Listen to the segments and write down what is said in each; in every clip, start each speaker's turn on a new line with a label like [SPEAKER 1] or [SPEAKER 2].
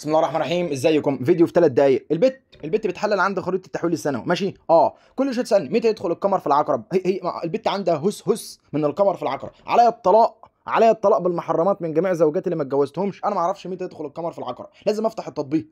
[SPEAKER 1] بسم الله الرحمن الرحيم ازيكم فيديو في 3 دقايق البت البت بتحلل عند خريطه التحويل السنوي ماشي اه كل شويه تسالني متى يدخل القمر في العقرب هي هي البت عندها هس هس من القمر في العقرب عليا الطلاق عليا الطلاق بالمحرمات من جميع زوجاتي اللي ما اتجوزتهمش انا ما اعرفش متى يدخل القمر في العقرب لازم افتح التطبيق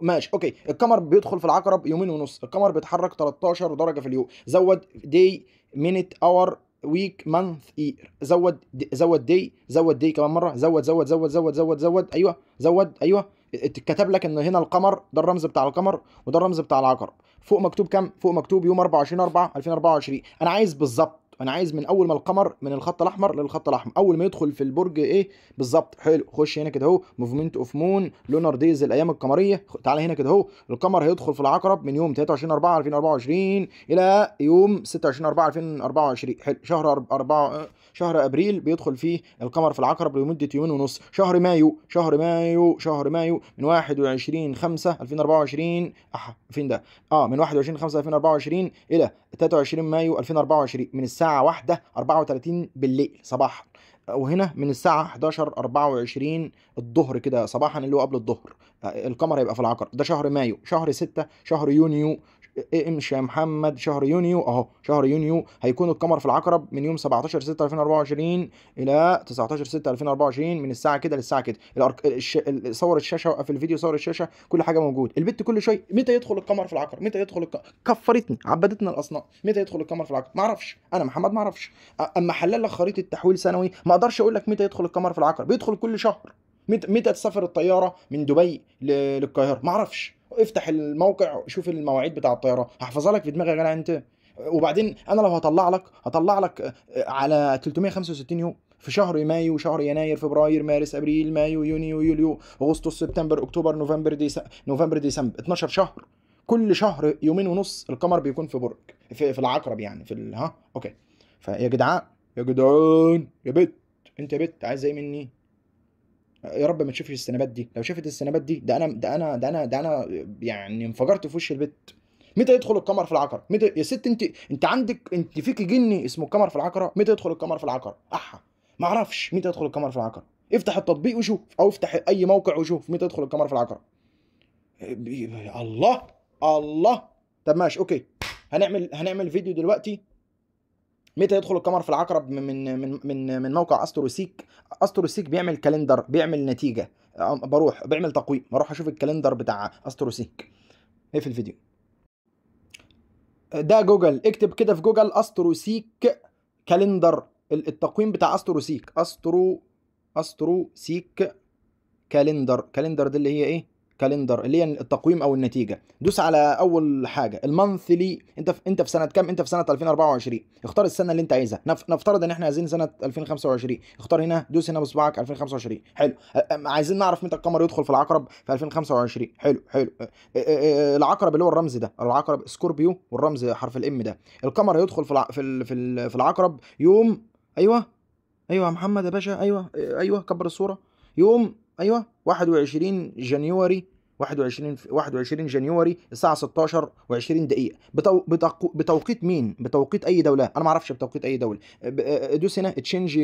[SPEAKER 1] ماشي اوكي القمر بيدخل في العقرب يومين ونص القمر بيتحرك 13 درجه في اليوم زود دي مينيت اور ويك مانث اير زود دي زود دي زود دي كمان مره زود زود زود زود زود زود ايوه زود ايوه اتكتب لك ان هنا القمر ده الرمز بتاع القمر وده الرمز بتاع العقرب فوق مكتوب كام فوق مكتوب يوم 24 4 2024 انا عايز بالظبط انا عايز من اول ما القمر من الخط الاحمر للخط الاحمر اول ما يدخل في البرج ايه بالظبط حلو خش هنا كده اهو موفمنت اوف مون لونر دايز الايام القمريه تعالى هنا كده اهو القمر هيدخل في العقرب من يوم 23 4 2024 الى يوم 26 4 2024 حلو شهر 4 أه، شهر ابريل بيدخل فيه القمر في العقرب لمده يومين ونص شهر مايو شهر مايو شهر مايو من 21 5 2024 أح... فين ده اه من 21 5 2024 الى 23 مايو 2024 من الساعة 1 34 بالليل صباحا وهنا من الساعة 11 24 الظهر كده صباحا اللي هو قبل الظهر آه، القمر هيبقى في العقرب ده شهر مايو شهر 6 شهر يونيو امشي إيه، إيه، يا محمد شهر يونيو اهو شهر يونيو هيكون القمر في العقرب من يوم 17 6 2024 الى 19 6 2024 من الساعه كده للساعه كده الأرك... الش... صور الشاشه وقف الفيديو صور الشاشه كل حاجه موجود البت كل شويه متى يدخل القمر في العقرب متى يدخل الك... كفرتني عبدتنا الاصنام متى يدخل القمر في العقرب ما اعرفش انا محمد ما اعرفش اما حلل لك خريطه تحويل سنوي ما اقدرش اقول لك متى يدخل القمر في العقرب بيدخل كل شهر متى متى تسافر الطياره من دبي للقاهره ما اعرفش افتح الموقع شوف المواعيد بتاع الطياره هحفظها لك في دماغي يا جدع انت وبعدين انا لو هطلع لك هطلع لك آه، على 365 يوم في شهر مايو وشهر يناير فبراير مارس ابريل مايو يونيو يوليو اغسطس سبتمبر اكتوبر نوفمبر ديس... نوفمبر ديسمبر 12 شهر كل شهر يومين ونص القمر بيكون في برج في, في العقرب يعني في ال... ها اوكي فيا جدعان يا جدعان يا بت انت يا بت عايز ايه مني يا رب ما تشوفش السنابات دي لو شافت السنابات دي ده انا ده انا ده انا ده انا يعني انفجرت في وش البيت متى يدخل القمر في العقرة متى يا ست انت انت عندك انت فيك جني اسمه القمر في العقرة متى يدخل القمر في العقرة احا ما اعرفش متى يدخل القمر في العقرة افتح التطبيق وشوف او افتح اي موقع وشوف متى يدخل القمر في العقرة الله الله طب ماشي اوكي هنعمل هنعمل فيديو دلوقتي متى يدخل القمر في العقرب من من من من موقع استروسيك استروسيك بيعمل كالندر بيعمل نتيجه بروح بيعمل تقويم بروح اشوف الكالندر بتاع استروسيك اقفل إيه الفيديو ده جوجل اكتب كده في جوجل استروسيك كالندر التقويم بتاع استروسيك استرو استروسيك كالندر كالندر دي اللي هي ايه كالندر اللي هي التقويم او النتيجه دوس على اول حاجه المانثلي انت في انت في سنه كام انت في سنه 2024 اختار السنه اللي انت عايزها نف... نفترض ان احنا عايزين سنه 2025 اختار هنا دوس هنا بصباعك 2025 حلو عايزين نعرف متى القمر يدخل في العقرب في 2025 حلو حلو العقرب اللي هو الرمز ده العقرب سكوربيو والرمز حرف الام ده القمر هيدخل في الع... في ال... في, ال... في العقرب يوم ايوه ايوه يا محمد يا باشا ايوه ايوه كبر الصوره يوم ايوه 21 جانيوري 21 21 جانيوري الساعه 16 و20 دقيقه بتو... بتو... بتوقيت مين بتوقيت اي دوله انا ما اعرفش بتوقيت اي دوله دوس هنا تشينج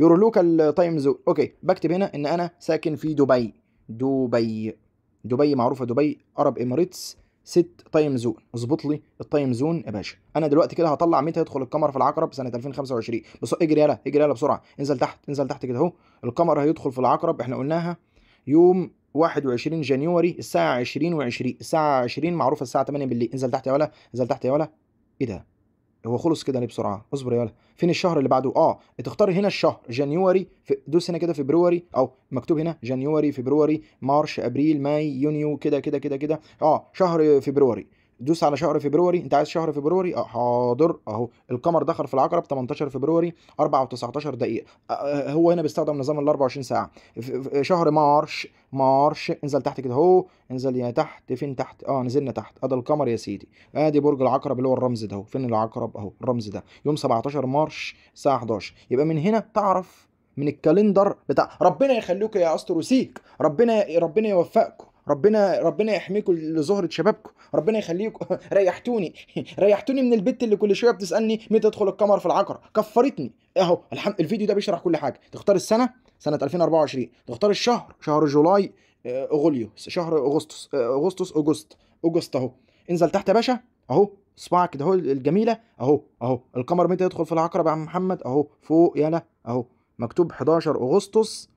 [SPEAKER 1] يور لوكال تايم زون اوكي بكتب هنا ان انا ساكن في دبي دبي دبي معروفه دبي عرب اميريتس ست تايم زون اظبط لي التايم زون يا باشا انا دلوقتي كده هطلع متى يدخل القمر في العقرب سنه 2025 بس اجري يالا اجري يالا بسرعه انزل تحت انزل تحت كده اهو القمر هيدخل في العقرب احنا قلناها يوم 21 جانيوري الساعه 20 و20 الساعه 20 معروفه الساعه 8 بالليل انزل تحت يا ولا انزل تحت يا ولا ايه ده هو خلص كده ليه يعني بسرعه اصبر يا ولد فين الشهر اللي بعده اه تختار هنا الشهر جانيوري دوس هنا كده فبراير او مكتوب هنا جانيوري فبراير مارش ابريل ماي يونيو كده كده كده كده اه شهر فبراير دوس على شهر فبروري انت عايز شهر فبروري اه حاضر اهو القمر دخل في العقرب 18 فبروري 4 و19 دقيقه آه،, اه هو هنا بيستخدم نظام ال 24 ساعه شهر مارش مارش انزل تحت كده اهو انزل يا تحت فين تحت اه نزلنا تحت ادي القمر يا سيدي ادي برج العقرب اللي هو الرمز ده اهو فين العقرب اهو الرمز ده يوم 17 مارش الساعه 11 يبقى من هنا تعرف من الكالندر بتاع ربنا يخليكم يا استروسيك ربنا ربنا يوفقكم ربنا ربنا يحميكم لزهره شبابكم ربنا يخليكم ريحتوني ريحتوني من البت اللي كل شويه بتسالني متى ادخل القمر في العقرب كفرتني اهو الحمد الفيديو ده بيشرح كل حاجه تختار السنه سنه 2024 تختار الشهر شهر جولاي آه، اغوليو شهر اغسطس آه، اغسطس اوجست اوجست اهو انزل تحت يا باشا اهو صباعك كده اهو الجميله اهو اهو القمر متى يدخل في العقرب يا عم محمد اهو فوق يلا اهو مكتوب 11 اغسطس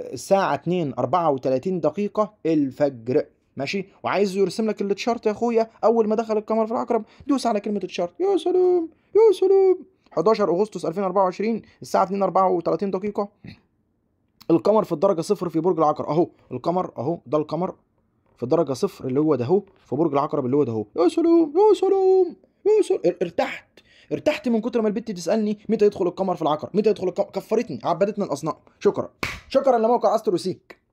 [SPEAKER 1] الساعة 2 34 دقيقة الفجر ماشي وعايز يرسم لك التشارت يا اخويا اول ما دخل القمر في العقرب دوس على كلمة التشارت يا سلام يا سلام 11 اغسطس 2024 الساعة 2 34 دقيقة القمر في الدرجة صفر في برج العقرب اهو القمر اهو ده القمر في الدرجة صفر اللي هو ده اهو في برج العقرب اللي هو ده اهو يا سلام يا سلام يا سلام ارتحت ارتحت من كتر ما البت تسالني متى يدخل القمر في العقرب متى يدخل القمر كفرتني عبدتنا الاصنام شكرا شكرا لموقع استروسيك